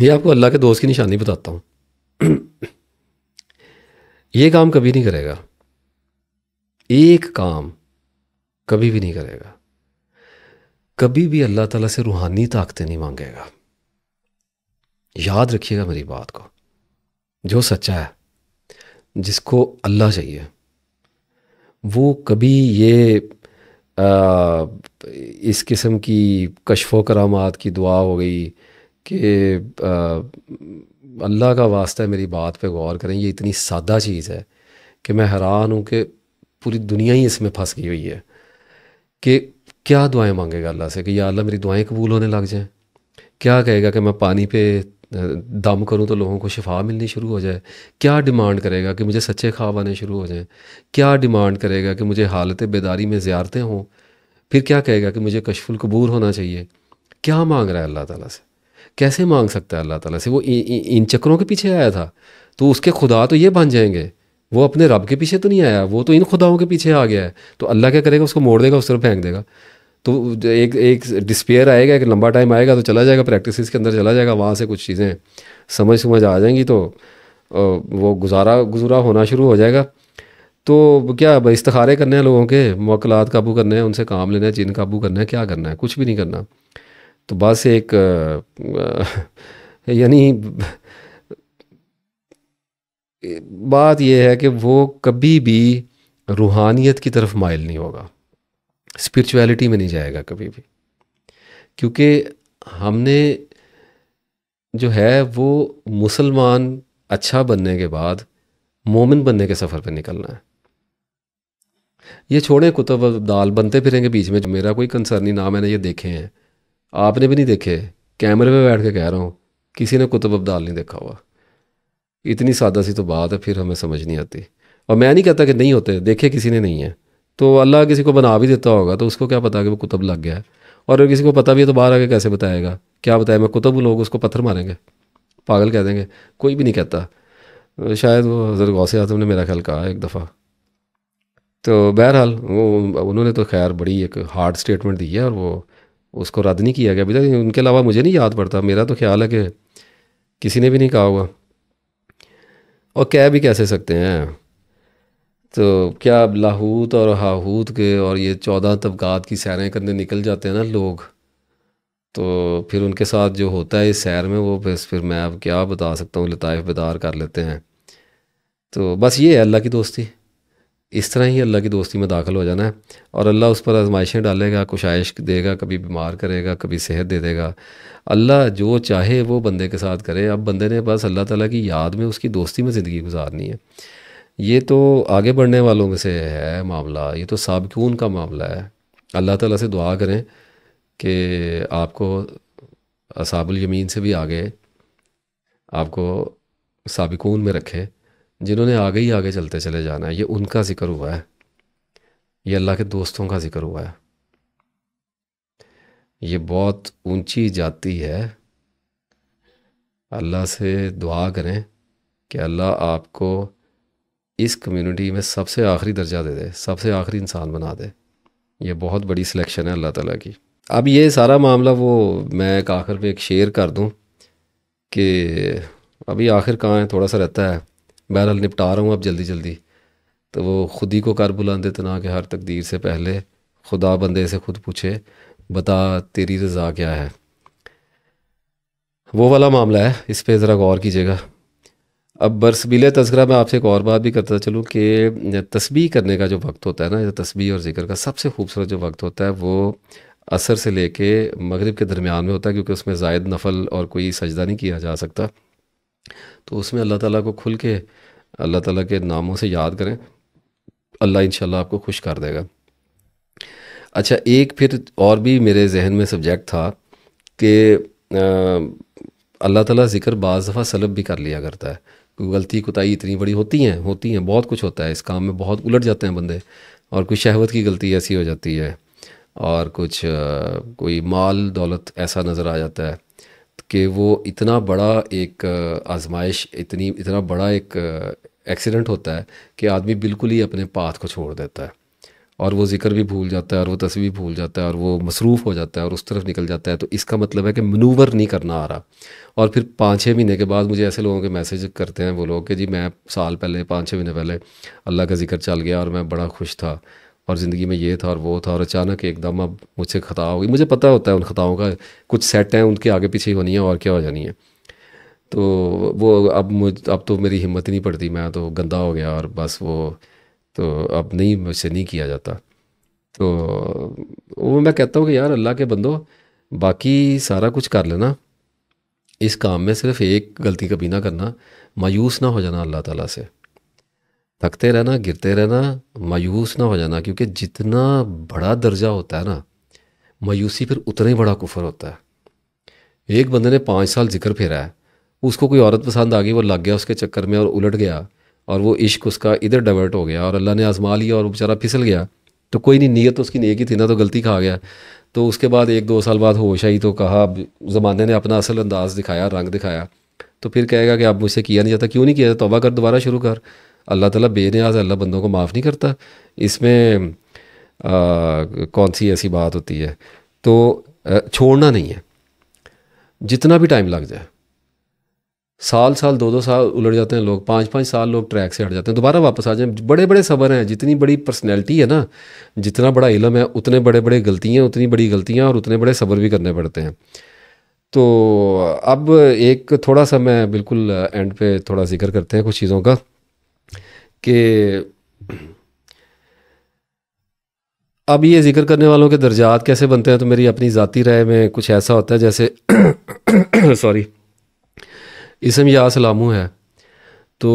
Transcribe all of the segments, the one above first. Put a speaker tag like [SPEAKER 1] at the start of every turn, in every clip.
[SPEAKER 1] ये आपको अल्लाह के दोस्त की निशानी बताता हूँ ये काम कभी नहीं करेगा एक काम कभी भी नहीं करेगा कभी भी अल्लाह ताला से रूहानी ताकतें नहीं मांगेगा याद रखिएगा मेरी बात को जो सच्चा है जिसको अल्लाह चाहिए वो कभी ये आ, इस किस्म की कशफो करामात की दुआ हो गई कि अल्लाह का वास्ता है मेरी बात पे गौर करें ये इतनी सादा चीज़ है कि मैं हैरान हूँ कि पूरी दुनिया ही इसमें फंस गई हुई है कि क्या दुआएं मांगेगा अल्लाह से कि या अल्लाह मेरी दुआएं कबूल होने लग जाएं क्या कहेगा कि मैं पानी पे दम करूं तो लोगों को शिफा मिलनी शुरू हो जाए क्या डिमांड करेगा कि मुझे सच्चे ख्वाब आने शुरू हो जाएं क्या डिमांड करेगा कि मुझे हालत बेदारी में ज्यारतें हों फिर क्या कहेगा कि मुझे कशफुल कबूर होना चाहिए क्या मांग रहा है अल्लाह ताला से कैसे मांग सकता है अल्लाह ताला से वो इन चक्करों के पीछे आया था तो उसके खुदा तो ये बन जाएंगे वो अपने रब के पीछे तो नहीं आया वो तो इन खुदाओं के पीछे आ गया है तो अल्लाह क्या करेगा उसको मोड़ देगा उस तरफ फेंक देगा तो एक एक डिस्पेयर आएगा एक लंबा टाइम आएगा तो चला जाएगा प्रैक्टिस के अंदर चला जाएगा वहाँ से कुछ चीज़ें समझ समझ आ जाएंगी तो वो गुजारा गुजरा होना शुरू हो जाएगा तो क्या इस्तारे करने हैं लोगों के मौकलात काबू करने हैं उनसे काम लेना है जिन काबू करना है क्या करना है कुछ भी नहीं करना तो बस एक यानी बात यह है कि वो कभी भी रूहानियत की तरफ माइल नहीं होगा स्पिरिचुअलिटी में नहीं जाएगा कभी भी क्योंकि हमने जो है वो मुसलमान अच्छा बनने के बाद मोमिन बनने के सफ़र पर निकलना है ये छोड़ें कुतुब दाल बनते फिरेंगे बीच में जो मेरा कोई कंसर्न ही ना मैंने ये देखे हैं आपने भी नहीं देखे कैमरे में बैठ के कह रहा हूँ किसी ने कुतुब अब्दाल नहीं देखा हुआ इतनी सादा सी तो बात है फिर हमें समझ नहीं आती और मैं नहीं कहता कि नहीं होते देखे किसी ने नहीं है तो अल्लाह किसी को बना भी देता होगा तो उसको क्या पता कि वो कुतुब लग गया है और अगर किसी को पता भी है तो बाहर आके कैसे बताएगा क्या बताया मैं कुतुब लोग उसको पत्थर मारेंगे पागल कह देंगे कोई भी नहीं कहता शायद वो हज़र गौस आजम ने मेरा ख्याल कहा एक दफ़ा तो बहरहाल वो उन्होंने तो खैर बड़ी एक हार्ड स्टेटमेंट दी है और वो उसको रद्द नहीं किया गया अभी तक उनके अलावा मुझे नहीं याद पड़ता मेरा तो ख्याल है कि किसी ने भी नहीं कहा होगा और कह भी कैसे सकते हैं तो क्या लाहूत और हाहूत के और ये चौदह तबकात की सैरें करने निकल जाते हैं ना लोग तो फिर उनके साथ जो होता है इस सैर में वो बस फिर मैं अब क्या बता सकता हूँ लताइफ बेदार कर लेते हैं तो बस ये है अल्लाह की दोस्ती इस तरह ही अल्लाह की दोस्ती में दाखिल हो जाना है और अल्लाह उस पर आजमाइशें डालेगा कुशाइश देगा कभी बीमार करेगा कभी सेहत दे देगा अल्लाह जो चाहे वो बंदे के साथ करे अब बंदे ने बस अल्लाह ताला की याद में उसकी दोस्ती में ज़िंदगी गुजारनी है ये तो आगे बढ़ने वालों में से है मामला ये तो सबकून का मामला है अल्लाह ताला से दुआ करें कि आपको असाबुल यमीन से भी आगे आपको सबकून में रखें जिन्होंने आगे ही आगे चलते चले जाना है ये उनका जिक्र हुआ है ये अल्लाह के दोस्तों का जिक्र हुआ है ये बहुत ऊंची जाति है अल्लाह से दुआ करें कि अल्लाह आपको इस कम्युनिटी में सबसे आखिरी दर्जा दे दे सबसे आखिरी इंसान बना दे ये बहुत बड़ी सिलेक्शन है अल्लाह ताला की अब ये सारा मामला वो मैं एक आखिर में एक शेयर कर दूं कि अभी आखिर कहाँ है थोड़ा सा रहता है बहरहाल निपटा रहा हूँ अब जल्दी जल्दी तो वो खुद ही को कर बुलंद ना कि हर तकदीर से पहले खुदा बंदे से खुद पूछे बता तेरी रज़ा क्या है वो वाला मामला है इस पर ज़रा गौर कीजिएगा अब बरसबील तस्करा मैं आपसे एक और बात भी करता चलूँ कि तस्बी करने का जो वक्त होता है ना तस्बी और ज़िक्र का सबसे खूबसूरत जो वक्त होता है वो असर से लेके मगरिब के दरमियान में होता है क्योंकि उसमें जायद नफल और कोई सजदा नहीं किया जा सकता तो उसमें अल्लाह ताला को खुल के अल्लाह ताला के नामों से याद करें अल्लाह इन आपको खुश कर देगा अच्छा एक फिर और भी मेरे जहन में सब्जेक्ट था कि अल्लाह ताला ज़िक्र बज़ दफ़ा सलब भी कर लिया करता है कोई गलती कुताई इतनी बड़ी होती हैं होती हैं बहुत कुछ होता है इस काम में बहुत उलट जाते हैं बंदे और कुछ शहवत की गलती ऐसी हो जाती है और कुछ कोई माल दौलत ऐसा नज़र आ जाता है कि वो इतना बड़ा एक आजमाइश इतनी इतना बड़ा एक एक्सीडेंट होता है कि आदमी बिल्कुल ही अपने पाथ को छोड़ देता है और वो ज़िक्र भी भूल जाता है और वो तस्वीर भूल जाता है और वो मसरूफ़ हो जाता है और उस तरफ निकल जाता है तो इसका मतलब है कि मनूवर नहीं करना आ रहा और फिर पाँच छः महीने के बाद मुझे ऐसे लोगों के मैसेज करते हैं वो लोग कि जी मैं साल पहले पाँच छः महीने पहले अल्लाह का जिक्र चल गया और मैं बड़ा खुश था और ज़िंदगी में ये था और वो था और अचानक एकदम अब मुझसे ख़ता हो गई मुझे पता होता है उन ख़ताओं का कुछ सेट हैं उनके आगे पीछे होनी है और क्या हो जानी है तो वो अब मुझ अब तो मेरी हिम्मत ही नहीं पड़ती मैं तो गंदा हो गया और बस वो तो अब नहीं मुझसे नहीं किया जाता तो वो मैं कहता हूँ कि यार अल्लाह के बंदो बाकी सारा कुछ कर लेना इस काम में सिर्फ एक गलती कभी ना करना मायूस ना हो जाना अल्लाह ताला से थकते रहना गिरते रहना मायूस ना हो जाना क्योंकि जितना बड़ा दर्जा होता है ना मायूसी फिर उतना ही बड़ा कुफर होता है एक बंदे ने पाँच साल जिक्र फेरा है उसको कोई औरत पसंद आ गई वो लग गया उसके चक्कर में और उलट गया और वो इश्क उसका इधर डाइवर्ट हो गया और अल्लाह ने आजमा लिया और बेचारा फिसल गया तो कोई नहीं नीयत तो उसकी नेक ही थी ना तो गलती खा गया तो उसके बाद एक दो साल बाद होश आई तो कहा ज़माने ने अपना असल अंदाज़ दिखाया रंग दिखाया तो फिर कहेगा कि आप मुझसे किया नहीं जाता क्यों नहीं किया तोबा कर दोबारा शुरू कर अल्लाह ताला बेनियाज अल्लाह बंदों को माफ़ नहीं करता इसमें आ, कौन सी ऐसी बात होती है तो छोड़ना नहीं है जितना भी टाइम लग जाए साल साल दो दो साल उलट जाते हैं लोग पाँच पाँच साल लोग ट्रैक से हट जाते हैं दोबारा वापस आ जाए बड़े बड़े सबर हैं जितनी बड़ी पर्सनैलिटी है ना जितना बड़ा इलम है उतने बड़े बड़े गलतियाँ उतनी बड़ी गलतियाँ और उतने बड़े सबर भी करने पड़ते हैं तो अब एक थोड़ा सा मैं बिल्कुल एंड पे थोड़ा जिक्र करते हैं कुछ चीज़ों का कि अब ये जिक्र करने वालों के दर्जात कैसे बनते हैं तो मेरी अपनी ज़ाती राय में कुछ ऐसा होता है जैसे सॉरी इसम या सलामू है तो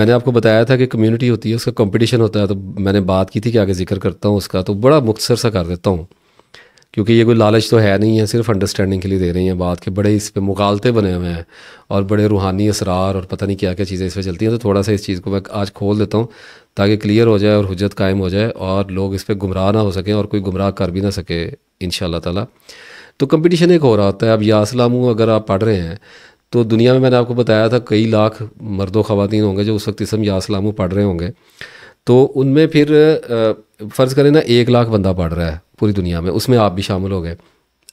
[SPEAKER 1] मैंने आपको बताया था कि कम्युनिटी होती है उसका कंपटीशन होता है तो मैंने बात की थी कि आगे जिक्र करता हूँ उसका तो बड़ा मुख्तर सा कर देता हूँ क्योंकि ये कोई लालच तो है नहीं है सिर्फ अंडरस्टैंडिंग के लिए दे रही हैं बात के बड़े इस पर मुकालते बने हुए हैं और बड़े रूहानी असरार और पता नहीं क्या क्या चीज़ें इस पर चलती हैं तो थोड़ा सा इस चीज़ को मैं आज खोल देता हूँ ताकि क्लियर हो जाए और हजत कायम हो जाए और लोग इस पर गुमराह ना हो सकें और कोई गुमराह कर भी ना सके इन ताला तो कंपटीशन एक हो रहा होता है अब यासलामू अगर आप पढ़ रहे हैं तो दुनिया में मैंने आपको बताया था कई लाख मर्दों खातन होंगे जो उस वक्त इसम यासलामू पढ़ रहे होंगे तो उनमें फिर फ़र्ज़ करें ना एक लाख बंदा पढ़ रहा है पूरी दुनिया में उसमें आप भी शामिल हो गए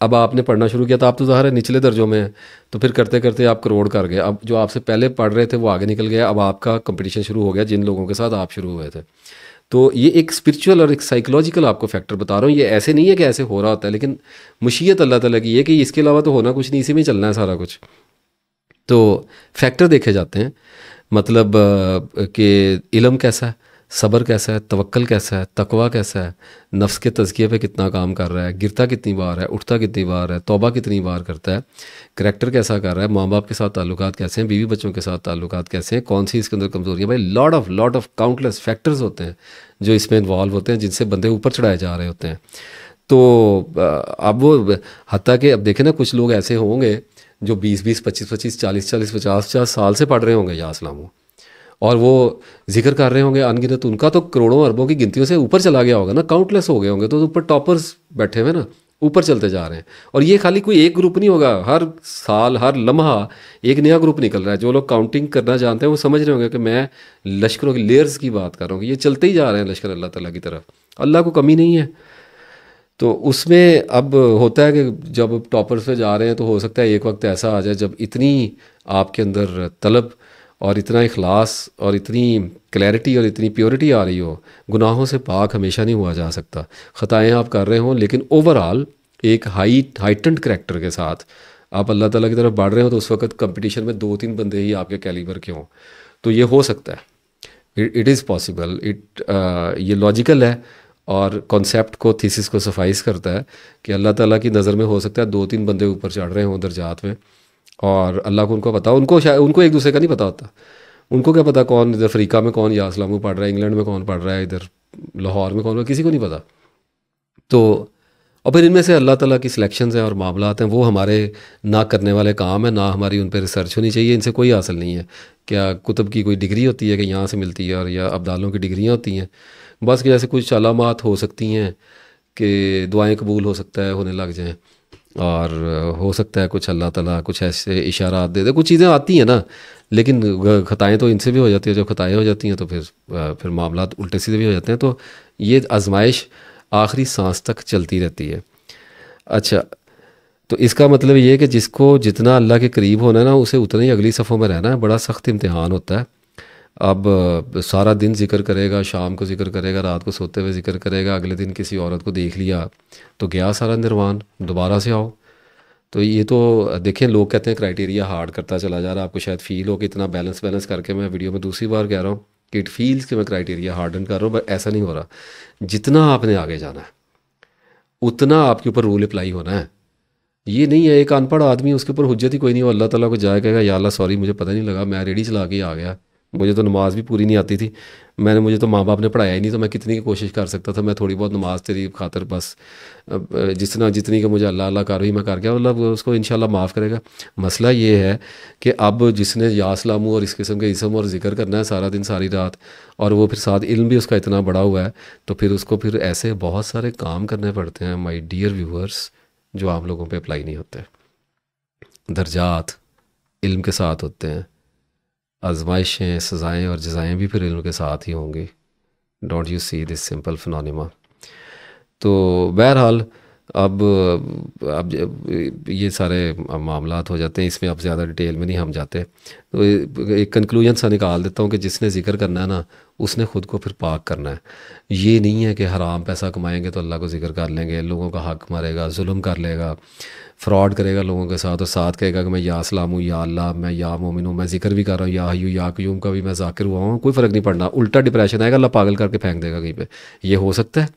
[SPEAKER 1] अब आपने पढ़ना शुरू किया तो आप तो ज़ाहिर है निचले दर्जों में हैं तो फिर करते करते आप करोड़ कर गए अब जो आपसे पहले पढ़ रहे थे वो आगे निकल गया अब आपका कंपटीशन शुरू हो गया जिन लोगों के साथ आप शुरू हुए थे तो ये एक स्पिरिचुअल और एक साइकोलॉजिकल आपको फैक्टर बता रहा हूँ ये ऐसे नहीं है कि ऐसे हो रहा होता है लेकिन मुशीत अल्लाह तला की है कि इसके अलावा तो होना कुछ नहीं इसी में चलना है सारा कुछ तो फैक्टर देखे जाते हैं मतलब कि इलम कैसा है सब्र कैसा है तवक्ल कैसा है तकवा कैसा है नफ्स के तजकिए पे कितना काम कर रहा है गिरता कितनी बार है उठता कितनी बार है तोबा कितनी बार करता है करेक्टर कैसा कर रहा है माँ बाप के साथ ताल्लुकात कैसे हैं बीवी बच्चों के साथ ताल्लुकात कैसे हैं कौन सी इसके अंदर कमज़ोरियाँ भाई lot of lot of countless factors होते हैं जो इसमें इन्वॉल्व होते हैं जिनसे बंदे ऊपर चढ़ाए जा रहे होते हैं तो अब वो हती कि अब देखें ना कुछ लोग ऐसे होंगे जो बीस बीस पच्चीस पच्चीस चालीस चालीस पचास पचास साल से पढ़ रहे होंगे या असलामों और वो जिक्र कर रहे होंगे अनगिनत तो उनका तो करोड़ों अरबों की गिनतियों से ऊपर चला गया होगा ना काउंटलेस हो गए होंगे तो ऊपर टॉपर्स बैठे हुए ना ऊपर चलते जा रहे हैं और ये खाली कोई एक ग्रुप नहीं होगा हर साल हर लम्हा एक नया ग्रुप निकल रहा है जो लोग काउंटिंग करना जानते हैं वो समझ रहे होंगे कि मैं लश्करों की लेयर्स की बात कर रहा हूँ ये चलते ही जा रहे हैं लश्कर अल्लाह तला की तरफ अल्लाह को कमी नहीं है तो उसमें अब होता है कि जब टॉपर्स पे जा रहे हैं तो हो सकता है एक वक्त ऐसा आ जाए जब इतनी आपके अंदर तलब और इतना इखलास और इतनी क्लैरिटी और इतनी प्योरिटी आ रही हो गुनाहों से पाक हमेशा नहीं हुआ जा सकता ख़ताएँ आप कर रहे हों लेकिन ओवरऑल एक हाई हाइटेंड करेक्टर के साथ आप अल्लाह ताला की तरफ बढ़ रहे हो तो उस वक्त कंपटीशन में दो तीन बंदे ही आपके कैलिबर के हों तो ये हो सकता है इट इज़ पॉसिबल इट ये लॉजिकल है और कॉन्सेप्ट को थीसिस को सफाइस करता है कि अल्लाह ताला की नज़र में हो सकता है दो तीन बंदे ऊपर चढ़ रहे हों दर्जात में और अल्लाह को उनको पता उनको शायद उनको एक दूसरे का नहीं पता होता उनको क्या पता कौन इधर अफ्रीका में कौन इस्लाम में पढ़ रहा है इंग्लैंड में कौन पढ़ रहा है इधर लाहौर में कौन किसी को नहीं पता तो और फिर इनमें से अल्लाह ताला की सिलेक्शन हैं और मामलात हैं वो हमारे ना करने वाले काम है ना हमारी उन पर रिसर्च होनी चाहिए इनसे कोई हासिल नहीं है क्या कुतुब की कोई डिग्री होती है कि यहाँ से मिलती है और या अब्दालों की डिग्रियाँ होती हैं बस कि जैसे कुछ अलामत हो सकती हैं कि दुआएँ कबूल हो सकता है होने लग जाएँ और हो सकता है कुछ अल्लाह ताला कुछ ऐसे इशारा दे दे कुछ चीज़ें आती हैं ना लेकिन खताएं तो इनसे भी हो जाती है जब खताएं हो जाती हैं तो फिर फिर मामला उल्टे सीधे भी हो जाते हैं तो ये आजमाइश आखिरी सांस तक चलती रहती है अच्छा तो इसका मतलब ये है कि जिसको जितना अल्लाह के करीब होना है ना उसे उतना ही अगली सफ़ों में रहना है बड़ा सख्त इम्तहान होता है अब सारा दिन जिक्र करेगा शाम को जिक्र करेगा रात को सोते हुए जिक्र करेगा अगले दिन किसी औरत को देख लिया तो गया सारा निर्वाण दोबारा से आओ तो ये तो देखें लोग कहते हैं क्राइटेरिया हार्ड करता चला जा रहा है आपको शायद फील हो कि इतना बैलेंस बैलेंस करके मैं वीडियो में दूसरी बार कह रहा हूँ कि इट फील्स कि मैं क्राइटेरिया हार्डन कर रहा हूँ बट ऐसा नहीं हो रहा जितना आपने आगे जाना है उतना आपके ऊपर रूल अप्लाई होना है ये नहीं है एक अनपढ़ आदमी उसके ऊपर हुजत ही कोई नहीं हो अल्लाह ताला को जाए कहेगा या अल्लाह सॉरी मुझे पता नहीं लगा मैं रेडी चला के आ गया मुझे तो नमाज़ भी पूरी नहीं आती थी मैंने मुझे तो माँ बाप ने पढ़ाया ही नहीं तो मैं कितनी की कोशिश कर सकता था मैं थोड़ी बहुत नमाज तेरी खातर बस जितना जितनी का मुझे अल्लाह अल्लाह कर रही मैं कर गया मतलब उसको इन माफ़ करेगा मसला ये है कि अब जिसने यासलामू और इस किस्म के इसम और ज़िक्र करना है सारा दिन सारी रात और वो फिर साथ इल्म भी उसका इतना बड़ा हुआ है तो फिर उसको फिर ऐसे बहुत सारे काम करने पड़ते हैं माई डियर व्यूअर्स जो आम लोगों पर अप्लाई नहीं होते दर्जात इल्म के साथ होते हैं आजमाइशें सज़ाएँ और जजाएँ भी फिर इल्म के साथ ही होंगी don't you see this simple phenomena तो बहरहाल अब अब ये सारे मामला हो जाते हैं इसमें अब ज़्यादा डिटेल में नहीं हम जाते तो एक कंक्लूजन सा निकाल देता हूँ कि जिसने ज़िक्र करना है ना उसने ख़ुद को फिर पाक करना है ये नहीं है कि हराम पैसा कमाएंगे तो अल्लाह को ज़िक्र कर लेंगे लोगों का हक मारेगा जुल्म कर लेगा फ्रॉड करेगा लोगों के साथ और साथ कहेगा कि मैं या सलाम हूँ या अल्लाह मैं या मोमिन हूँ मैं जिक्र भी कर रहा हूँ या हयू या क्यूम का भी मैं जाकिर हुआ हूँ कोई फ़र्क नहीं पड़ना उल्टा डिप्रेशन आएगा अल्लाह पागल करके फेंक देगा कहीं पर यह हो सकता है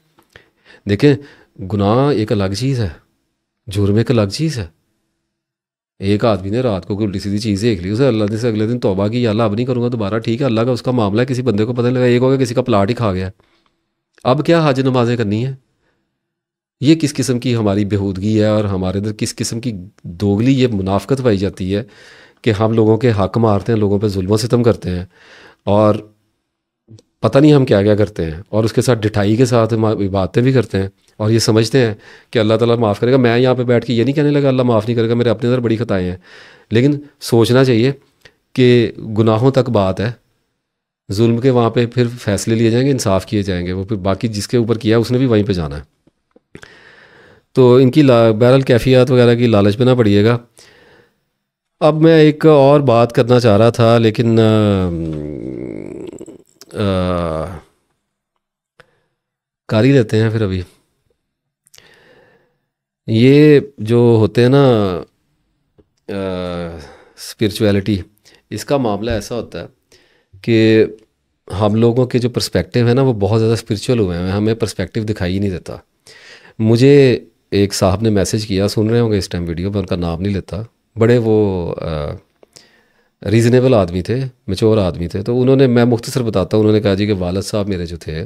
[SPEAKER 1] देखें गुनाह एक अलग चीज़ है जुर्म एक अलग चीज़ है एक आदमी ने रात को कोई उल्टी सीधी चीज़ देख ली उसे अल्लाह ने से अगले दिन तोबा की अल्लाह अब नहीं करूँगा दोबारा ठीक है अल्लाह का उसका मामला है किसी बंदे को पता लगा एक हो गया किसी का प्लाट ही खा गया अब क्या हाज नमाजें करनी है ये किस किस्म की हमारी बेहूदगी है और हमारे अंदर किस किस्म की दोगली ये मुनाफ़त पाई जाती है कि हम लोगों के हक मारते हैं लोगों पर जुल्म सितम करते हैं और पता नहीं हम क्या क्या करते हैं और उसके साथ डिठाई के साथ बातें भी करते हैं और ये समझते हैं कि अल्लाह ताला माफ़ करेगा मैं यहाँ पे बैठ के ये नहीं कहने लगा अल्लाह माफ़ नहीं करेगा मेरे अपने अंदर बड़ी खताएं हैं लेकिन सोचना चाहिए कि गुनाहों तक बात है जुल्म के वहाँ पे फिर फैसले लिए जाएंगे इंसाफ़ किए जाएंगे वो फिर बाकी जिसके ऊपर किया उसने भी वहीं पर जाना है तो इनकी बहरहाल कैफियात वगैरह की लालच में ना पड़िएगा अब मैं एक और बात करना चाह रहा था लेकिन आ, आ, कारी लेते हैं फिर अभी ये जो होते हैं ना स्पिरिचुअलिटी इसका मामला ऐसा होता है कि हम लोगों के जो पर्सपेक्टिव है ना वो बहुत ज़्यादा स्पिरिचुअल हुए हैं हमें पर्सपेक्टिव दिखाई ही नहीं देता मुझे एक साहब ने मैसेज किया सुन रहे होंगे इस टाइम वीडियो मैं उनका नाम नहीं लेता बड़े वो रीज़नेबल आदमी थे मेच्योर आदमी थे तो उन्होंने मैं मुख्तसर बताता हूँ उन्होंने कहा जी कि वालद साहब मेरे जो थे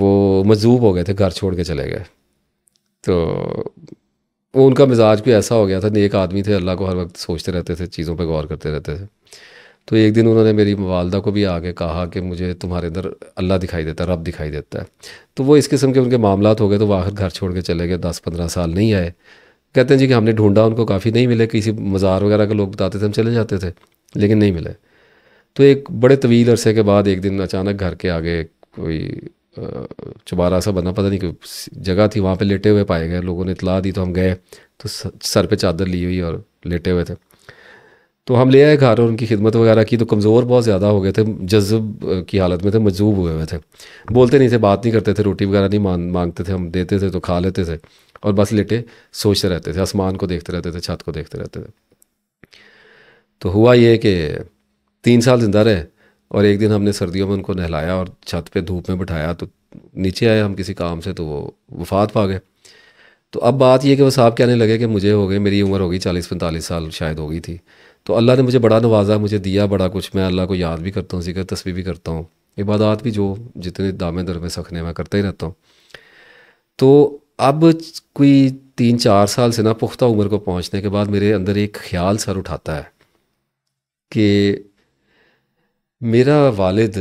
[SPEAKER 1] वो मजूब हो गए थे घर छोड़ के चले गए तो वो उनका मिजाज भी ऐसा हो गया था नेक आदमी थे अल्लाह को हर वक्त सोचते रहते थे चीज़ों पे गौर करते रहते थे तो एक दिन उन्होंने मेरी वालदा को भी आके कहा कि मुझे तुम्हारे अंदर अल्लाह दिखाई देता है रब दिखाई देता है तो वो इस किस्म के उनके मामला हो गए तो वो आखिर घर छोड़ के चले गए दस पंद्रह साल नहीं आए कहते हैं जी कि हमने ढूंढा उनको काफ़ी नहीं मिले किसी मज़ार वगैरह के लोग बताते थे हम चले जाते थे लेकिन नहीं मिले तो एक बड़े तवील अरसे के बाद एक दिन अचानक घर के आगे कोई चबारा सा बना पता नहीं कि जगह थी वहाँ पे लेटे हुए पाए गए लोगों ने इतला दी तो हम गए तो सर पे चादर ली हुई और लेटे हुए थे तो हम ले आए घर और उनकी खिदमत वगैरह की तो कमज़ोर बहुत ज़्यादा हो गए थे जज्ब की हालत में थे मजूब हुए हुए थे बोलते नहीं थे बात नहीं करते थे रोटी वगैरह नहीं मांग मांगते थे हम देते थे तो खा लेते थे और बस लेटे सोचते रहते थे आसमान को देखते रहते थे छत को देखते रहते थे तो हुआ ये कि तीन साल ज़िंदा रहे और एक दिन हमने सर्दियों में उनको नहलाया और छत पे धूप में बिठाया तो नीचे आए हम किसी काम से तो वो वफात पा गए तो अब बात यह कि वो साहब कहने लगे कि मुझे हो गए मेरी उम्र होगी चालीस पैंतालीस साल शायद हो गई थी तो अल्लाह ने मुझे बड़ा नवाजा मुझे दिया बड़ा कुछ मैं अल्लाह को याद भी करता हूँ जिक्र तस्वीर भी करता हूँ इबादत भी जो जितने दामे दर में सखने मैं करता ही रहता हूँ तो अब कोई तीन चार साल से ना पुख्ता उम्र को पहुँचने के बाद मेरे अंदर एक ख्याल सर उठाता है कि मेरा वालिद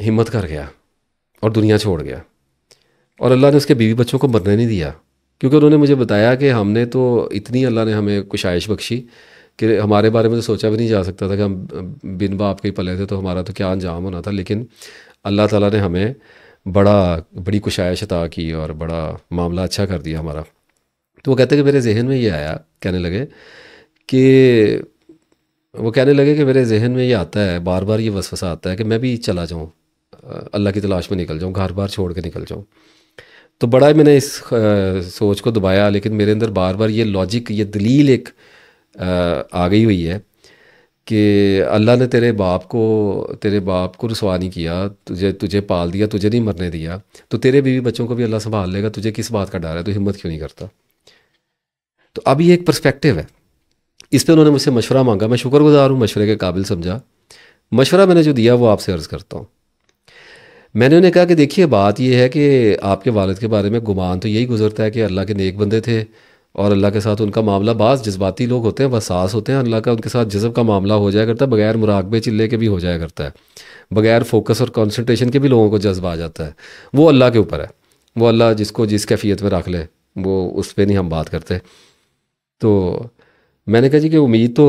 [SPEAKER 1] हिम्मत कर गया और दुनिया छोड़ गया और अल्लाह ने उसके बीवी बच्चों को मरने नहीं दिया क्योंकि उन्होंने मुझे बताया कि हमने तो इतनी अल्लाह ने हमें कुशाइश बख्शी कि हमारे बारे में तो सोचा भी नहीं जा सकता था कि हम बिन बाप के ही पले थे तो हमारा तो क्या अंजाम होना था लेकिन अल्लाह ताला ने हमें बड़ा बड़ी कुशाइश अदा की और बड़ा मामला अच्छा कर दिया हमारा तो वो कहते कि मेरे जहन में ये आया कहने लगे कि वो कहने लगे कि मेरे जहन में ये आता है बार बार ये वसवसा आता है कि मैं भी चला जाऊँ अल्लाह की तलाश में निकल जाऊँ घर बार छोड़ के निकल जाऊँ तो बड़ा ही मैंने इस सोच को दबाया लेकिन मेरे अंदर बार बार ये लॉजिक ये दलील एक आ, गई हुई है कि अल्लाह ने तेरे बाप को तेरे बाप को रसवा नहीं किया तुझे तुझे पाल दिया तुझे नहीं मरने दिया तो तेरे बीवी बच्चों को भी अल्लाह संभाल लेगा तुझे किस बात का डर है तो हिम्मत क्यों नहीं करता तो अभी एक पर्सपेक्टिव है इस पर उन्होंने मुझसे मशवरा मांगा मैं शुक्रगुजार हूँ मशवरे के काबिल समझा मशवरा मैंने जो दिया वो आपसे अर्ज़ करता हूँ मैंने उन्हें कहा कि देखिए बात यह है कि आपके वालद के बारे में गुमान तो यही गुजरता है कि अल्लाह के नेक बंदे थे और अल्लाह के साथ उनका मामला बास जज्बाती लोग होते हैं बसास होते हैं अल्लाह का उनके साथ जज्ब का मामला हो जाया करता है बगैर मुराकबे चिल्ले के भी हो जाया करता है बगैर फोकस और कॉन्सनट्रेशन के भी लोगों को जज्बा आ जाता है वो अल्लाह के ऊपर है वो अल्लाह जिसको जिस कैफियत में रख ले वो उस पर नहीं हम बात करते तो मैंने कहा जी कि उम्मीद तो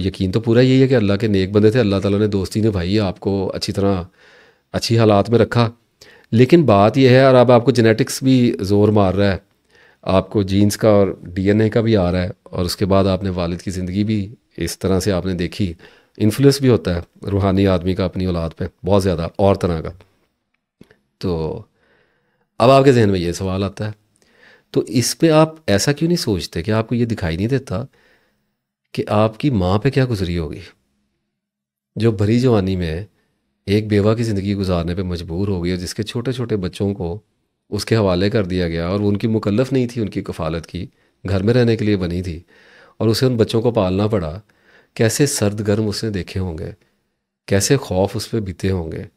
[SPEAKER 1] यकीन तो पूरा यही है कि अल्लाह के नेक बंदे थे अल्लाह ताला ने दोस्ती ने भाई आपको अच्छी तरह अच्छी हालात में रखा लेकिन बात यह है और अब आपको जेनेटिक्स भी ज़ोर मार रहा है आपको जीन्स का और डीएनए का भी आ रहा है और उसके बाद आपने वालिद की ज़िंदगी भी इस तरह से आपने देखी इन्फ्लुएंस भी होता है रूहानी आदमी का अपनी औलाद पे बहुत ज़्यादा और तरह का तो अब आपके जहन में ये सवाल आता है तो इस पर आप ऐसा क्यों नहीं सोचते कि आपको ये दिखाई नहीं देता कि आपकी माँ पे क्या गुजरी होगी जो भरी जवानी में एक बेवा की ज़िंदगी गुजारने पे मजबूर हो गई और जिसके छोटे छोटे बच्चों को उसके हवाले कर दिया गया और उनकी मुकलफ नहीं थी उनकी कफालत की घर में रहने के लिए बनी थी और उसे उन बच्चों को पालना पड़ा कैसे सर्द गर्म उसने देखे होंगे कैसे खौफ उस पर बीते होंगे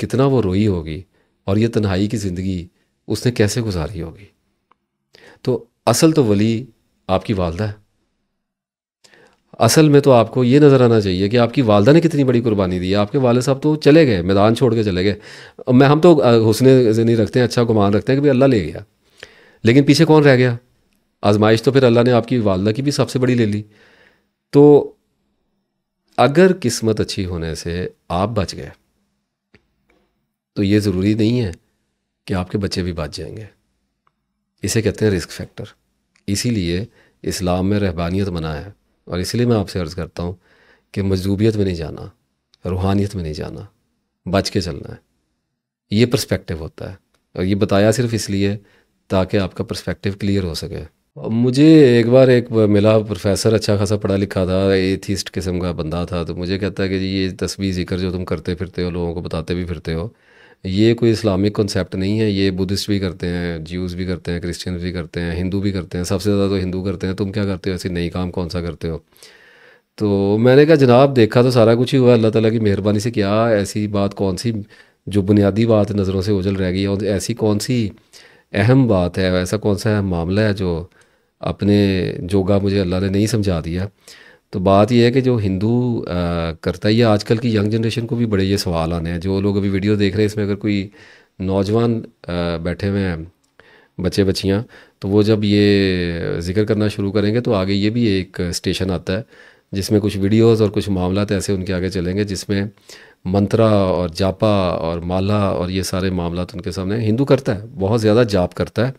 [SPEAKER 1] कितना वो रोई होगी और ये तन्हाई की ज़िंदगी उसने कैसे गुजारी होगी तो असल तो वली आपकी वालदा है असल में तो आपको ये नज़र आना चाहिए कि आपकी वालदा ने कितनी बड़ी कुर्बानी दी है आपके वाले साहब तो चले गए मैदान छोड़ के चले गए मैं हम तो से नहीं रखते हैं अच्छा गुमान रखते हैं कि भाई अल्लाह ले गया लेकिन पीछे कौन रह गया आजमाइश तो फिर अल्लाह ने आपकी वालदा की भी सबसे बड़ी ले ली तो अगर किस्मत अच्छी होने से आप बच गए तो ये ज़रूरी नहीं है कि आपके बच्चे भी बच जाएंगे इसे कहते हैं रिस्क फैक्टर इसीलिए इस्लाम में रहबानियत मना है और इसलिए मैं आपसे अर्ज़ करता हूँ कि मजलूबियत में नहीं जाना रूहानियत में नहीं जाना बच के चलना है ये परस्पेक्टिव होता है और ये बताया सिर्फ इसलिए ताकि आपका परस्पेक्टिव क्लियर हो सके मुझे एक बार एक मिला प्रोफेसर अच्छा खासा पढ़ा लिखा था एथिस्ट किस्म का बंदा था तो मुझे कहता है कि ये तस्वीर जिक्र जो तुम करते फिरते हो लोगों को बताते भी फिरते हो ये कोई इस्लामिक कॉन्सेप्ट नहीं है ये बुद्धिस्ट भी करते हैं ज्यूज़ भी करते हैं क्रिश्चियन भी करते हैं हिंदू भी करते हैं सबसे ज़्यादा तो हिंदू करते हैं तुम क्या करते हो ऐसे नई काम कौन सा करते हो तो मैंने कहा जनाब देखा तो सारा कुछ ही हुआ अल्लाह ताला की मेहरबानी से क्या ऐसी बात कौन सी जो बुनियादी बात नज़रों से उजल रह गई और ऐसी कौन सी अहम बात है ऐसा कौन सा मामला है जो अपने जोगा मुझे अल्लाह ने नहीं समझा दिया तो बात यह है कि जो हिंदू करता ही है आजकल की यंग जनरेशन को भी बड़े ये सवाल आने हैं जो लोग अभी वीडियो देख रहे हैं इसमें अगर कोई नौजवान बैठे हुए हैं बच्चे बच्चियाँ तो वो जब ये जिक्र करना शुरू करेंगे तो आगे ये भी एक स्टेशन आता है जिसमें कुछ वीडियोस और कुछ मामला ऐसे उनके आगे चलेंगे जिसमें मंत्रा और जापा और माला और ये सारे मामला उनके सामने हिंदू करता है बहुत ज़्यादा जाप करता है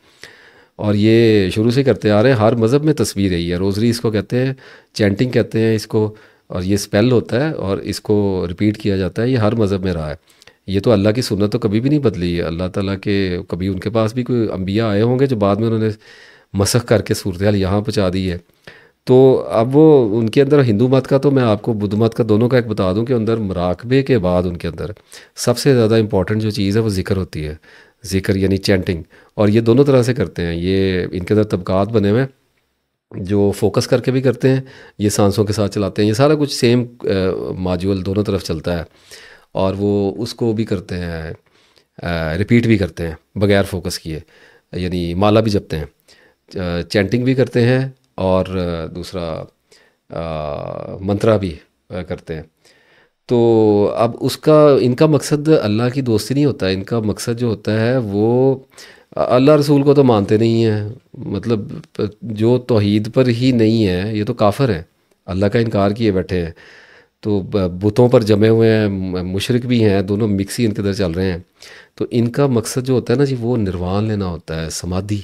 [SPEAKER 1] और ये शुरू से करते आ रहे हैं हर मज़हब में तस्वीर है ये रोज़री इसको कहते हैं चैंटिंग कहते हैं इसको और ये स्पेल होता है और इसको रिपीट किया जाता है ये हर मज़हब में रहा है ये तो अल्लाह की सुनत तो कभी भी नहीं बदली है अल्लाह ताला के कभी उनके पास भी कोई अम्बिया आए होंगे जो बाद में उन्होंने मसख करके सूरत हाल यहाँ पहुँचा दी है तो अब वो उनके अंदर हिंदू मत का तो मैं आपको बुद्ध मत का दोनों का एक बता दूं कि अंदर मराकबे के बाद उनके अंदर सबसे ज़्यादा इंपॉर्टेंट जो चीज़ है वो ज़िक्र होती है जिक्र यानी चैंटिंग और ये दोनों तरह से करते हैं ये इनके अंदर तबकात बने हुए हैं जो फोकस करके भी करते हैं ये सांसों के साथ चलाते हैं ये सारा कुछ सेम माजूल दोनों तरफ चलता है और वो उसको भी करते हैं रिपीट भी करते हैं बगैर फोकस किए यानी माला भी जपते हैं चैंटिंग भी करते हैं और दूसरा मंत्रा भी करते हैं तो अब उसका इनका मकसद अल्लाह की दोस्ती नहीं होता इनका मकसद जो होता है वो अल्लाह रसूल को तो मानते नहीं हैं मतलब जो तोहद पर ही नहीं है ये तो काफर है अल्लाह का इनकार किए बैठे हैं तो बुतों पर जमे हुए हैं मुशरक भी हैं दोनों मिक्स ही इनके अंदर चल रहे हैं तो इनका मकसद जो होता है ना जी वो निर्वाण लेना होता है समाधि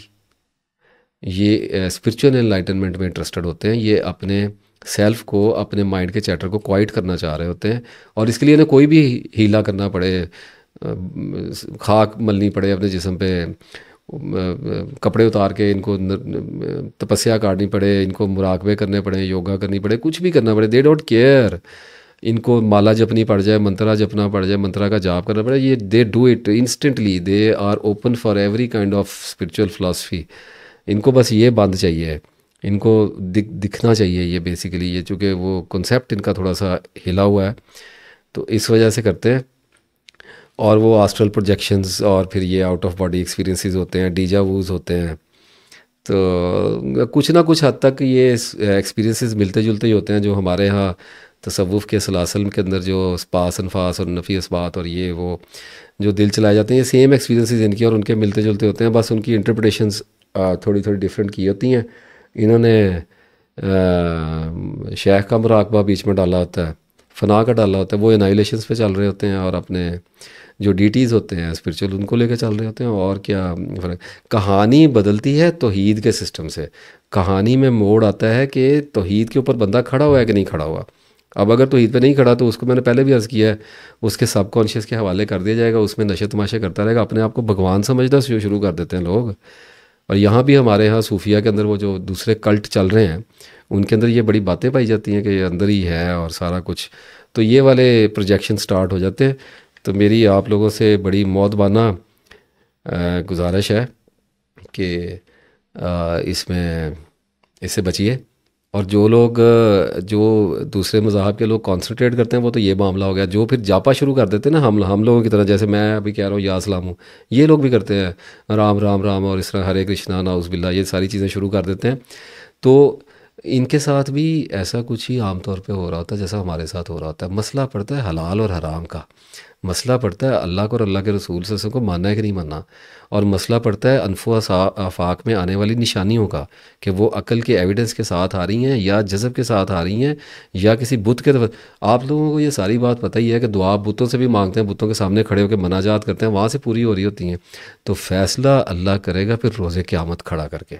[SPEAKER 1] ये स्पिरिचुअल एनलाइटनमेंट में इंटरेस्टेड होते हैं ये अपने सेल्फ को अपने माइंड के चैटर को क्वाइट करना चाह रहे होते हैं और इसके लिए ना कोई भी हीला करना पड़े खाक मलनी पड़े अपने जिसम पे कपड़े उतार के इनको तपस्या काटनी पड़े इनको मुराकबे करने पड़े योगा करनी पड़े कुछ भी करना पड़े दे डोंट केयर इनको माला जपनी पड़ जाए मंत्रा जपना पड़ जाए मंत्रा का जाप करना पड़े ये they do it instantly they are open for every kind of spiritual philosophy इनको बस ये बंद चाहिए इनको दिख दिखना चाहिए ये बेसिकली ये चूँकि वो कंसेप्ट इनका थोड़ा सा हिला हुआ है तो इस वजह से करते हैं और वो आस्ट्रल प्रोजेक्शंस और फिर ये आउट ऑफ बॉडी एक्सपीरियंसेस होते हैं डीजा वूज होते हैं तो कुछ ना कुछ हद तक ये एक्सपीरियंसेस मिलते जुलते ही होते हैं जो हमारे यहाँ तसवुफ़ के सलासल के अंदर जो स्पास अनफास और नफ़ी इस्बात और ये वो जो दिल चलाए जाते हैं ये सेम एक्सपीरियंसेस इनके और उनके मिलते जुलते होते हैं बस उनकी इंटरप्रटेशन थोड़ी थोड़ी डिफरेंट की होती हैं इन्होंने शेख का मराकबा बीच में डाला होता है फ़ना का डाला होता है वो इनाइलेशन पे चल रहे होते हैं और अपने जो डीटीज़ होते हैं स्पिरिचुअल उनको लेकर चल रहे होते हैं और क्या फ़र्क कहानी बदलती है तोहीद के सिस्टम से कहानी में मोड़ आता है कि तोहीद के ऊपर बंदा खड़ा हुआ है कि नहीं खड़ा हुआ अब अगर तोहीद पे नहीं खड़ा तो उसको मैंने पहले भी अर्ज़ किया है उसके सबकॉन्शियस के हवाले कर दिया जाएगा उसमें नशे तमाशे करता रहेगा अपने आप को भगवान समझना शुरू कर देते हैं लोग और यहाँ भी हमारे यहाँ सूफिया के अंदर वो जो दूसरे कल्ट चल रहे हैं उनके अंदर ये बड़ी बातें पाई जाती हैं कि ये अंदर ही है और सारा कुछ तो ये वाले प्रोजेक्शन स्टार्ट हो जाते हैं तो मेरी आप लोगों से बड़ी मौतबाना गुजारिश है कि इसमें इससे बचिए और जो लोग जो दूसरे मजहब के लोग कॉन्सनट्रेट करते हैं वो तो ये मामला हो गया जो फिर जापा शुरू कर देते हैं ना हम हम लोगों की तरह जैसे मैं अभी कह रहा हूँ या सलाम हूँ ये लोग भी करते हैं राम राम राम और इस तरह हरे कृष्णा बिल्ला ये सारी चीज़ें शुरू कर देते हैं तो इनके साथ भी ऐसा कुछ ही आमतौर पर हो रहा होता है जैसा हमारे साथ हो रहा होता है मसला पड़ता है हलाल और हराम का मसला पड़ता है अल्लाह को और अल्लाह के रसूल से उसको मानना है कि नहीं मानना और मसला पड़ता है अनफुआ आफाक में आने वाली निशानियों का कि वो अकल के एविडेंस के साथ आ रही हैं या जज़ब के साथ आ रही हैं या किसी बुत के आप लोगों को ये सारी बात पता ही है कि दुआ बुतों से भी मांगते हैं बुतों के सामने खड़े होकर मनाजात करते हैं वहाँ से पूरी हो रही होती हैं तो फ़ैसला अल्लाह करेगा फिर रोज़े क़्यामत खड़ा करके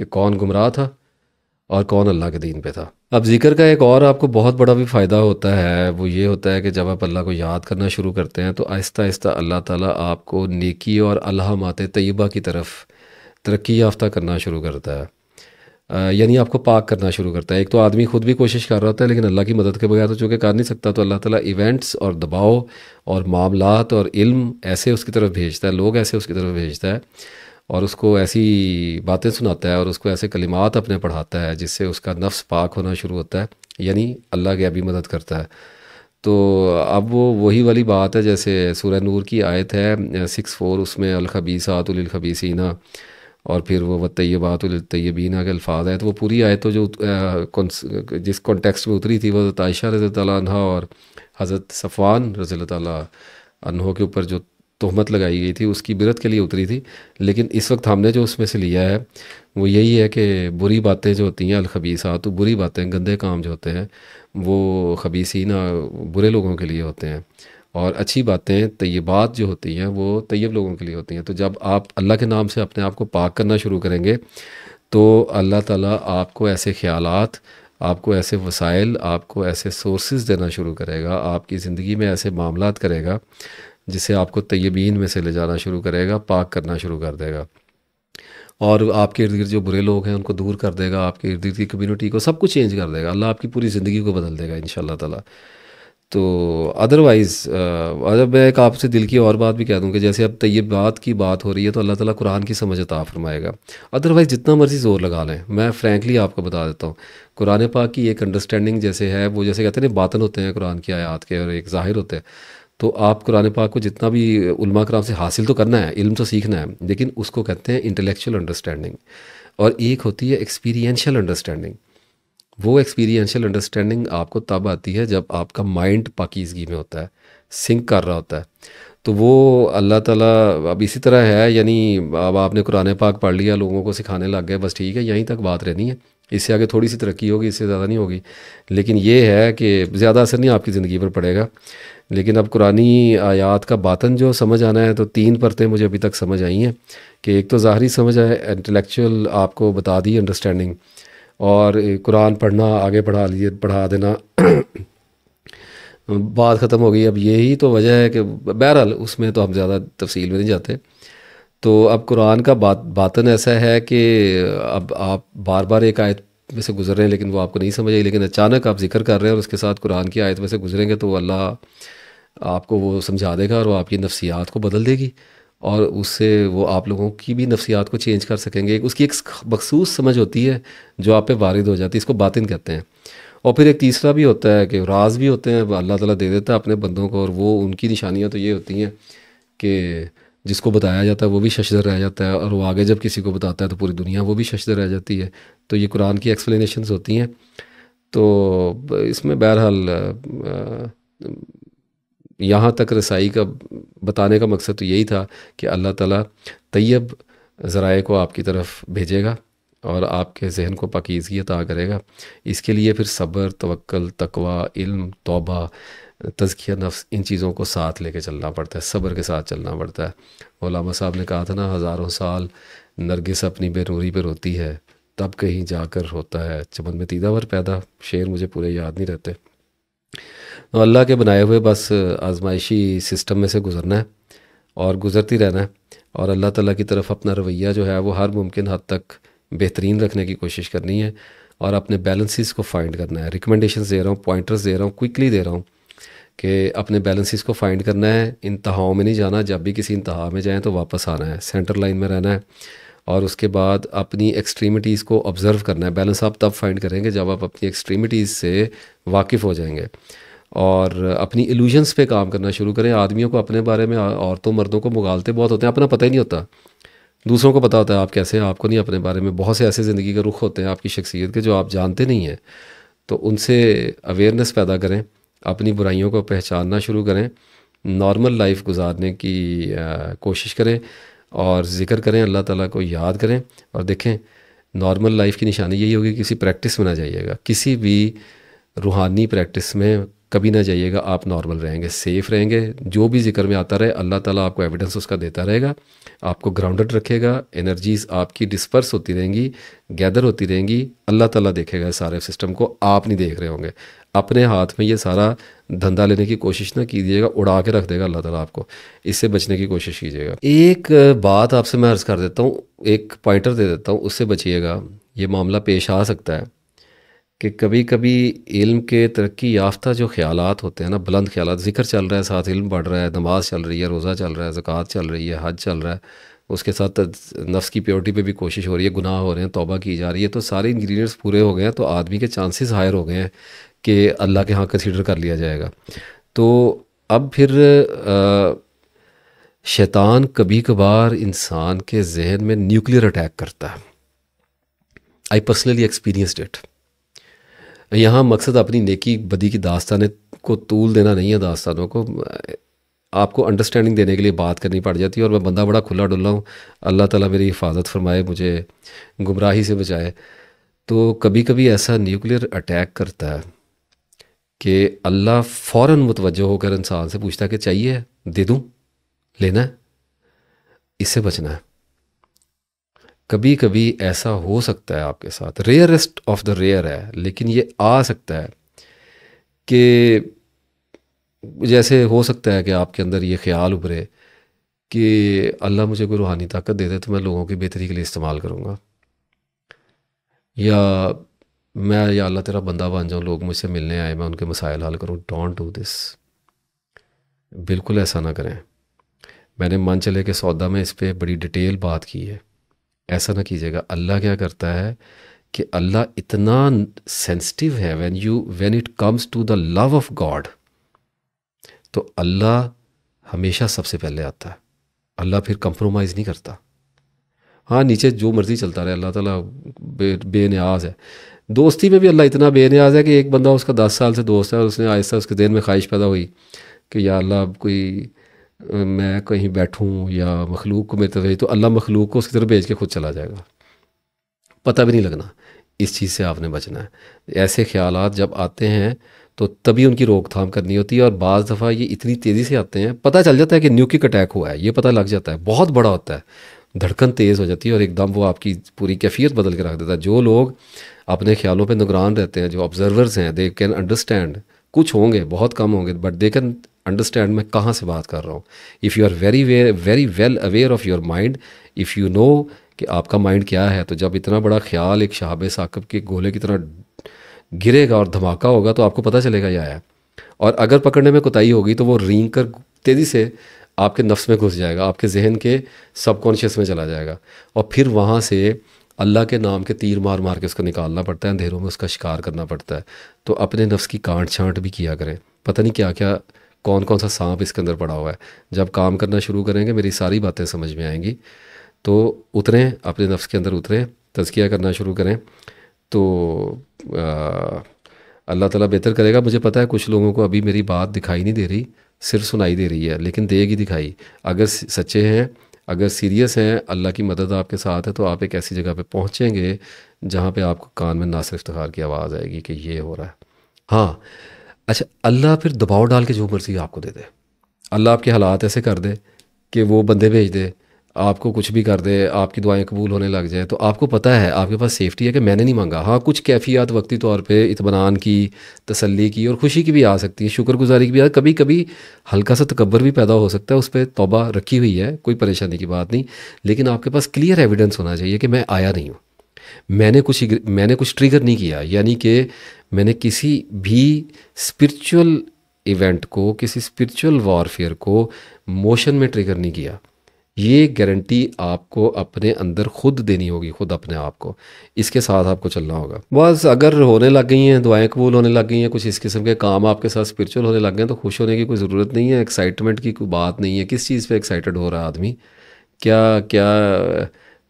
[SPEAKER 1] कि कौन गुमराह था और कौन अल्लाह के दीन पे था अब जिक्र का एक और आपको बहुत बड़ा भी फ़ायदा होता है वो ये होता है कि जब आप अल्लाह को याद करना शुरू करते हैं तो आहिस्ता आहिस्ता अल्लाह ताला आपको नेकी और अल्लाहमात तयबा की तरफ तरक्की याफ्ता करना शुरू करता है यानी आपको पाक करना शुरू करता है एक तो आदमी खुद भी कोशिश कर रहा होता है लेकिन अल्लाह की मदद के बगैर तो चूँकि कर नहीं सकता तो अल्लाह ताला इवेंट्स और दबाव और मामलात और इल्म ऐसे उसकी तरफ भेजता है लोग ऐसे उसकी तरफ भेजता है और उसको ऐसी बातें सुनाता है और उसको ऐसे कलिमात अपने पढ़ाता है जिससे उसका नफ्स पाक होना शुरू होता है यानी अल्लाह की अभी मदद करता है तो अब वो वही वाली बात है जैसे सूर्य नूर की आयत है सिक्स फोर उसमें अलखबीसातुलखबीसना और फिर वो वतबातलतबीना के अल्फाज है तो वो पूरी आयत तो जो जिस कॉन्टेक्स्ट में उतरी थी वह आयशा रज़ी और हज़रत सफ़ान रज़ी तहों के ऊपर जो तोहमत लगाई गई थी उसकी बिरत के लिए उतरी थी लेकिन इस वक्त हमने जो उसमें से लिया है वो यही है कि बुरी बातें जो होती हैं अलखबीसा तो बुरी बातें गंदे काम जो होते हैं वो खबीसी ना बुरे लोगों के लिए होते हैं और अच्छी बातें तयबात जो होती हैं वो तयब लोगों के लिए होती हैं तो जब आप अल्लाह के नाम से अपने आप को पाक करना शुरू करेंगे तो अल्लाह ताला आपको ऐसे ख्याल आपको ऐसे वसाइल आपको ऐसे सोर्सेज देना शुरू करेगा आपकी ज़िंदगी में ऐसे मामला करेगा जिसे आपको तयबीन में से ले जाना शुरू करेगा पाक करना शुरू कर देगा और आपके इर्द गिर्द जो बुरे लोग हैं उनको दूर कर देगा आपके इर्द गिर्द की कम्यूनिटी को सब कुछ चेंज कर देगा अल्लाह आपकी पूरी ज़िंदगी को बदल देगा इन ताला तो अदरवाइज़ अगर मैं एक आपसे दिल की और बात भी कह दूँ कि जैसे अब तयबात की बात हो रही है तो अल्लाह ताला कुरान की समझ अता फरमाएगा अदरवाइज़ जितना मर्ज़ी ज़ोर लगा लें मैं फ्रैंकली आपको बता देता हूँ कुरान पाक की एक अंडरस्टैंडिंग जैसे है वो जैसे कहते हैं बातन होते हैं कुरान की आयात के और एक ज़ाहिर होते हैं तो आप कुरान पाक को जितना भी उल्मा कराम से हासिल तो करना है इल्म तो सीखना है लेकिन उसको कहते हैं इंटेलेक्चुअल अंडरस्टैंडिंग और एक होती है एक्सपीरियंशियल अंडरस्टैंडिंग वो एक्सपीरियंशियल अंडरस्टैंडिंग आपको तब आती है जब आपका माइंड पाकिजगी में होता है सिंक कर रहा होता है तो वो अल्लाह ताला अब इसी तरह है यानी अब आपने कुरान पाक पढ़ लिया लोगों को सिखाने लग गए बस ठीक है यहीं तक बात रहनी है इससे आगे थोड़ी सी तरक्की होगी इससे ज़्यादा नहीं होगी लेकिन ये है कि ज़्यादा असर नहीं आपकी ज़िंदगी पर पड़ेगा लेकिन अब कुरानी आयात का बातन जो समझ आना है तो तीन परतें मुझे अभी तक समझ आई हैं कि एक तो ज़ाहरी समझ आए इंटेलेक्चुअल आपको बता दी अंडरस्टैंडिंग और कुरान पढ़ना आगे पढ़ा लिए पढ़ा देना बात ख़त्म हो गई अब यही तो वजह है कि बहरहाल उसमें तो हम ज़्यादा तफसील में नहीं जाते तो अब कुरान का बात बातन ऐसा है कि अब आप बार बार एक आयत में से गुजर रहे हैं लेकिन वो आपको नहीं समझ आई लेकिन अचानक आप जिक्र कर रहे हैं और उसके साथ कुरान की आयत में से गुजरेंगे तो अल्लाह आपको वो समझा देगा और वो आपकी नफसियात को बदल देगी और उससे वो आप लोगों की भी नफसियात को चेंज कर सकेंगे उसकी एक मखसूस समझ होती है जो आप पे वारद हो जाती है इसको बातिन कहते हैं और फिर एक तीसरा भी होता है कि राज भी होते हैं अल्लाह ताला दे देता है अपने बंदों को और वो उनकी निशानियाँ तो ये होती हैं कि जिसको बताया जाता है वो भी शशदर रह जाता है और वो आगे जब किसी को बताता है तो पूरी दुनिया वो भी शशदर रह जाती है तो ये कुरान की एक्सप्लेनेशंस होती हैं तो इसमें बहरहाल यहाँ तक रसाई का बताने का मकसद तो यही था कि अल्लाह ताला तैयब ज़राए को आपकी तरफ भेजेगा और आपके जहन को पकीजगी अता करेगा इसके लिए फिर सब्र तवक्ल तकवा इल्म तौबा तजकिया नफ्स इन चीज़ों को साथ लेके चलना पड़ता है सब्र के साथ चलना पड़ता है मौलाना साहब ने कहा था ना हज़ारों साल नरगिस अपनी बेरूरी पर रोती है तब कहीं जाकर होता है चमन में तीदावर पैदा शेर मुझे पूरे याद नहीं रहते तो अल्लाह के बनाए हुए बस आजमाइशी सिस्टम में से गुजरना है और गुजरती रहना है और अल्लाह ताला की तरफ अपना रवैया जो है वो हर मुमकिन हद तक बेहतरीन रखने की कोशिश करनी है और अपने बैलेंसेस को फाइंड करना है रिकमेंडेशंस दे रहा हूँ पॉइंटर्स दे रहा हूँ क्विकली दे रहा हूँ कि अपने बैलेंसेस को फाइंड करना है इंतहाओं में नहीं जाना जब भी किसी इंतहा में जाएँ तो वापस आना है सेंटर लाइन में रहना है और उसके बाद अपनी एक्सट्रीमिटीज़ को ऑब्ज़र्व करना है बैलेंस आप तब फाइंड करेंगे जब आप अपनी एक्सट्रीमिटीज़ से वाकिफ़ हो जाएंगे और अपनी इल्यूजन्स पे काम करना शुरू करें आदमियों को अपने बारे में औरतों मर्दों को मुगालते बहुत होते हैं अपना पता ही नहीं होता दूसरों को पता होता है आप कैसे हैं आपको नहीं अपने बारे में बहुत से ऐसे ज़िंदगी के रुख होते हैं आपकी शख्सियत के जो आप जानते नहीं हैं तो उनसे अवेयरनेस पैदा करें अपनी बुराइयों को पहचानना शुरू करें नॉर्मल लाइफ गुजारने की कोशिश करें और ज़िक्र करें अल्लाह ताला को याद करें और देखें नॉर्मल लाइफ की निशानी यही होगी किसी प्रैक्टिस में ना जाइएगा किसी भी रूहानी प्रैक्टिस में कभी ना जाइएगा आप नॉर्मल रहेंगे सेफ़ रहेंगे जो भी जिक्र में आता रहे अल्लाह ताला आपको एविडेंस उसका देता रहेगा आपको ग्राउंडेड रखेगा एनर्जीज़ आपकी डिस्पर्स होती रहेंगी गैदर होती रहेंगी अल्लाह ताला देखेगा सारे सिस्टम को आप नहीं देख रहे होंगे अपने हाथ में ये सारा धंधा लेने की कोशिश ना कीजिएगा उड़ा के रख देगा अल्लाह ताला आपको इससे बचने की कोशिश कीजिएगा एक बात आपसे मैं अर्ज़ कर देता हूँ एक पॉइंटर दे देता हूँ उससे बचिएगा ये मामला पेश आ सकता है कि कभी कभी इल्म के तरक्की याफ्ता जो ख्याल होते हैं ना बुलंद ख्याल ज़िक्र चल रहा है साथ इल्म बढ़ रहा है नमाज चल रही है रोज़ा चल रहा है ज़क़़त चल रही है हज चल रहा है उसके साथ नफ्स की प्योरिटी पे भी कोशिश हो रही है गुनाह हो रहे हैं तौबा की जा रही है तो सारे इंग्रेडिएंट्स पूरे हो गए हैं तो आदमी के चांसेस हायर हो गए हैं कि अल्लाह के यहाँ कंसिडर कर लिया जाएगा तो अब फिर शैतान कभी कभार इंसान के जहन में न्यूक्लियर अटैक करता है आई पर्सनली एक्सपीरियंसड इट यहाँ मकसद अपनी नेकी बदी की दास्तान को तूल देना नहीं है दास्तानों को आपको अंडरस्टैंडिंग देने के लिए बात करनी पड़ जाती है और मैं बंदा बड़ा खुला डुल्ला हूँ अल्लाह ताला मेरी हिफाजत फरमाए मुझे गुमराही से बचाए तो कभी कभी ऐसा न्यूक्लियर अटैक करता है कि अल्लाह फ़ौर मुतवजह होकर इंसान से पूछता है कि चाहिए दे दूँ लेना है इससे बचना है कभी कभी ऐसा हो सकता है आपके साथ रेयरेस्ट ऑफ द रेयर है लेकिन ये आ सकता है कि जैसे हो सकता है कि आपके अंदर ये ख्याल उभरे कि अल्लाह मुझे कोई रूहानी ताकत दे दे तो मैं लोगों की बेहतरी के लिए इस्तेमाल करूँगा या मैं या अल्लाह तेरा बंदा बन जाऊँ लोग मुझसे मिलने आए मैं उनके मसाइल हल करूँ डोंट डू दिस बिल्कुल ऐसा ना करें मैंने मन चले के सौदा में इस पर बड़ी डिटेल बात की है ऐसा ना कीजिएगा अल्लाह क्या करता है कि अल्लाह इतना सेंसिटिव है when you when it comes to the love of God तो अल्लाह हमेशा सबसे पहले आता है अल्लाह फिर कंप्रोमाइज़ नहीं करता हाँ नीचे जो मर्ज़ी चलता रहे अल्लाह ताला बे, बेनियाज है दोस्ती में भी अल्लाह इतना बेनियाज है कि एक बंदा उसका दस साल से दोस्त है और उसने आहिस्ता उसके दिन में ख्वाहिश पैदा हुई कि या अल्लाह कोई मैं कहीं बैठूँ या मखलूक को मेरी तरफ भेज तो अल्लाह मखलूक को उसकी तरफ भेज के खुद चला जाएगा पता भी नहीं लगना इस चीज़ से आपने बचना है ऐसे ख्याल जब आते हैं तो तभी उनकी रोकथाम करनी होती है और बज़ दफ़ा ये इतनी तेज़ी से आते हैं पता चल जाता है कि न्यूक्लिक अटैक हुआ है ये पता लग जाता है बहुत बड़ा होता है धड़कन तेज़ हो जाती है और एकदम वो आपकी पूरी कैफियत बदल के रख देता है जो लोग अपने ख्यालों पर निगरान रहते हैं जो ऑब्जर्वर्स हैं दे कैन अंडरस्टैंड कुछ होंगे बहुत कम होंगे बट दे कैन अंडरस्टैंड मैं कहाँ से बात कर रहा हूँ if you are very way very well aware of your mind if you know कि आपका माइंड क्या है तो जब इतना बड़ा ख्याल एक शहाब साकब के गोले की तरह गिरेगा और धमाका होगा तो आपको पता चलेगा यह आया और अगर पकड़ने में कोताही होगी तो वो रींग कर तेज़ी से आपके नफ्स में घुस जाएगा आपके जहन के सबकॉन्शियस में चला जाएगा और फिर वहाँ से अल्लाह के नाम के तीर मार मार के उसको निकालना पड़ता है अंधेरों में उसका शिकार करना पड़ता है तो अपने नफ्स की काट छाँट भी किया करें पता नहीं क्या क्या कौन कौन सा सांप इसके अंदर पड़ा हुआ है जब काम करना शुरू करेंगे मेरी सारी बातें समझ में आएंगी तो उतरें अपने नफ्स के अंदर उतरें तजकिया करना शुरू करें तो अल्लाह ताला बेहतर करेगा मुझे पता है कुछ लोगों को अभी मेरी बात दिखाई नहीं दे रही सिर्फ सुनाई दे रही है लेकिन देगी दिखाई अगर सच्चे हैं अगर सीरियस हैं अल्लाह की मदद आपके साथ है तो आप एक ऐसी जगह पे पहुँचेंगे जहाँ पे आपको कान में नासिर इफ्तार की आवाज़ आएगी कि ये हो रहा है हाँ अच्छा अल्लाह फिर दबाव डाल के जो मर्ज़ी आपको दे दे अल्लाह आपके हालात ऐसे कर दे कि वो बंदे भेज दे आपको कुछ भी कर दे आपकी दुआएं कबूल होने लग जाए तो आपको पता है आपके पास सेफ्टी है कि मैंने नहीं मांगा हाँ कुछ कैफियात वक्ती तौर पे इतमान की तसल्ली की और ख़ुशी की भी आ सकती है शुक्रगुजारी की भी आ कभी कभी हल्का सा तकबर भी पैदा हो सकता है उस पर तोबा रखी हुई है कोई परेशानी की बात नहीं लेकिन आपके पास क्लियर एविडेंस होना चाहिए कि मैं आया नहीं हूँ मैंने कुछ मैंने कुछ ट्रिगर नहीं किया यानी कि मैंने किसी भी स्पिरिचुअल इवेंट को किसी स्पिरिचुअल वॉरफेयर को मोशन में ट्रिगर नहीं किया ये गारंटी आपको अपने अंदर खुद देनी होगी खुद अपने आप को इसके साथ आपको चलना होगा बस अगर होने लग गई हैं दुआएं कबूल होने लग गई हैं कुछ इस किस्म के काम आपके साथ स्पिरिचुअल होने लग गए हैं तो खुश होने की कोई ज़रूरत नहीं है एक्साइटमेंट की कोई बात नहीं है किस चीज़ पे एक्साइटेड हो रहा आदमी क्या क्या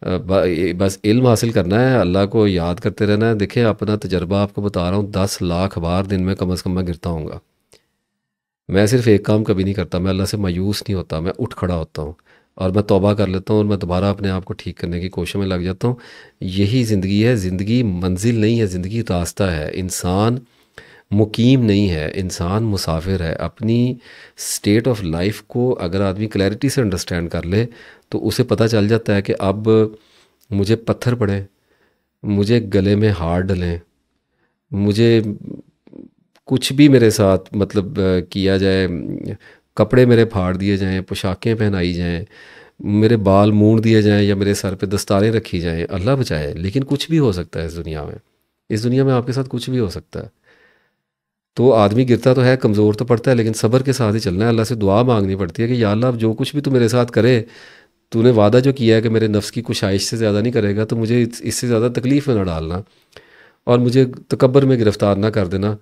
[SPEAKER 1] बस इल्म हासिल करना है अल्लाह को याद करते रहना है देखिए अपना तजर्बा आपको बता रहा हूँ दस लाख बार दिन में कम अज़ कम मैं गिरता हूँ मैं सिर्फ एक काम कभी नहीं करता मैं अल्लाह से मायूस नहीं होता मैं उठ खड़ा होता हूँ और मैं तोबा कर लेता हूँ और मैं दोबारा अपने आप को ठीक करने की कोशिश में लग जाता हूँ यही ज़िंदगी है ज़िंदगी मंजिल नहीं है ज़िंदगी रास्ता है इंसान मुकीम नहीं है इंसान मुसाफिर है अपनी स्टेट ऑफ लाइफ को अगर आदमी क्लैरिटी से अंडरस्टैंड कर ले तो उसे पता चल जाता है कि अब मुझे पत्थर पड़े मुझे गले में हार डलें मुझे कुछ भी मेरे साथ मतलब किया जाए कपड़े मेरे फाड़ दिए जाएं पोशाकें पहनाई जाएं मेरे बाल मूड दिए जाएं या मेरे सर पे दस्तारें रखी जाएं अल्लाह बचाए लेकिन कुछ भी हो सकता है इस दुनिया में इस दुनिया में आपके साथ कुछ भी हो सकता है तो आदमी गिरता तो है कमज़ोर तो पड़ता है लेकिन सब्र के साथ ही चलना है अल्लाह से दुआ मांगनी पड़ती है कि या अल्लाह जो कुछ भी तू मेरे साथ करे तूने वादा जो किया है कि मेरे नफ्स की कुशाइश से ज़्यादा नहीं करेगा तो मुझे इससे ज़्यादा तकलीफ़ में ना डालना और मुझे तकबर में गिरफ़्तार ना कर देना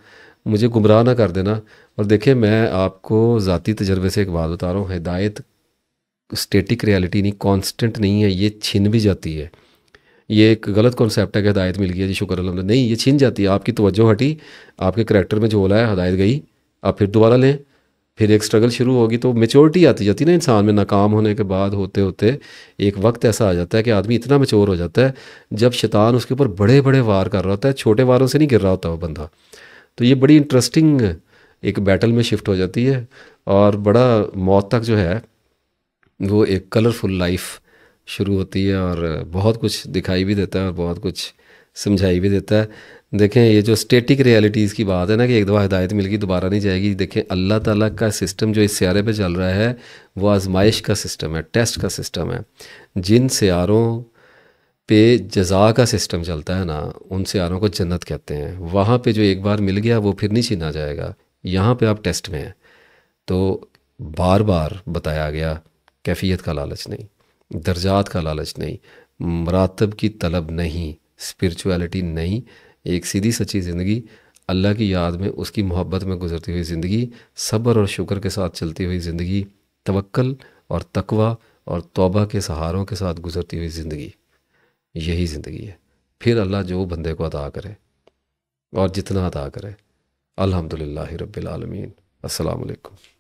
[SPEAKER 1] मुझे गुमराह ना कर देना और देखिए मैं आपको ज़ाती तजर्बे से एक बात बता रहा हूँ हिदायत स्टेटिक रियलिटी नहीं कांस्टेंट नहीं है ये छिन भी जाती है ये एक गलत कॉन्सेप्ट है कि हदायत मिल गई है जी शुक्र अलहमद नहीं ये छिन जाती है आपकी तवज्जो हटी आपके करेक्टर में जो है हदायत गई आप फिर दोबारा लें फिर एक स्ट्रगल शुरू होगी तो मेचोरिटी आती जाती है ना इंसान में नाकाम होने के बाद होते होते एक वक्त ऐसा आ जाता है कि आदमी इतना मेचोर हो जाता है जब शैतान उसके ऊपर बड़े बड़े वार कर रहा होता है छोटे वारों से नहीं गिर रहा होता वो बंदा तो ये बड़ी इंटरेस्टिंग एक बैटल में शिफ्ट हो जाती है और बड़ा मौत तक जो है वो एक कलरफुल लाइफ शुरू होती है और बहुत कुछ दिखाई भी देता है और बहुत कुछ समझाई भी देता है देखें ये जो स्टेटिक रियलिटीज़ की बात है ना कि एक दफ़ा हिदायत मिल गई दोबारा नहीं जाएगी देखें अल्लाह ताला का सिस्टम जो इस सियारे पे चल रहा है वो आजमाइश का सिस्टम है टेस्ट का सिस्टम है जिन सियारों पे जजा का सिस्टम चलता है ना उन सियारों को जन्नत कहते हैं वहाँ पर जो एक बार मिल गया वो फिर नहीं छीना जाएगा यहाँ पर आप टेस्ट में हैं तो बार बार बताया गया कैफियत का लालच नहीं दर्जात का लालच नहीं मरातब की तलब नहीं स्पिरिचुअलिटी नहीं एक सीधी सच्ची ज़िंदगी अल्लाह की याद में उसकी मोहब्बत में गुजरती हुई ज़िंदगी सब्र और शुक्र के साथ चलती हुई ज़िंदगी तवक्ल और तकवा और तौबा के सहारों के साथ गुजरती हुई ज़िंदगी यही ज़िंदगी है फिर अल्लाह जो बंदे को अदा करे और जितना अदा करे अलहमदिल्ला रबालमीन असलकम